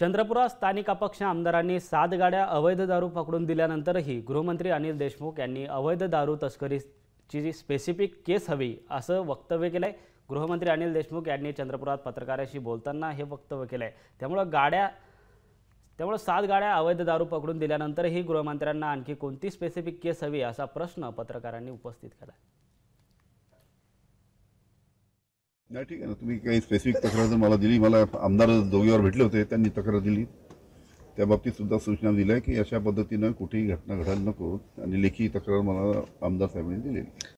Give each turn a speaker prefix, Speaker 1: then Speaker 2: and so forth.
Speaker 1: चंद्रपुरात स्थानिक अपक्ष आमदारांनी सात गाड्या अवैध दारू पकडून दिल्यानंतरही गृहमंत्री अनिल देशमुख यांनी अवैध दारू तस्करीची स्पेसिफिक केस हवी असं वक्तव्य केलं आहे गृहमंत्री अनिल देशमुख यांनी चंद्रपुरात पत्रकाराशी बोलताना हे वक्तव्य केलं आहे त्यामुळं गाड्या त्यामुळं सात गाड्या अवैध दारू पकडून दिल्यानंतरही गृहमंत्र्यांना आणखी कोणती स्पेसिफिक केस हवी असा प्रश्न पत्रकारांनी उपस्थित केला आहे
Speaker 2: नाही ठीक आहे ना तुम्ही काही स्पेसिफिक तक्रार जर मला दिली मला आमदार दोघीवर भेटले होते त्यांनी तक्रार दिली त्या बाबतीत सुद्धा सूचना दिल्या की अशा पद्धतीनं कुठेही घटना घडायला नको आणि लेखी तक्रार मला आमदार साहेबांनी दिलेली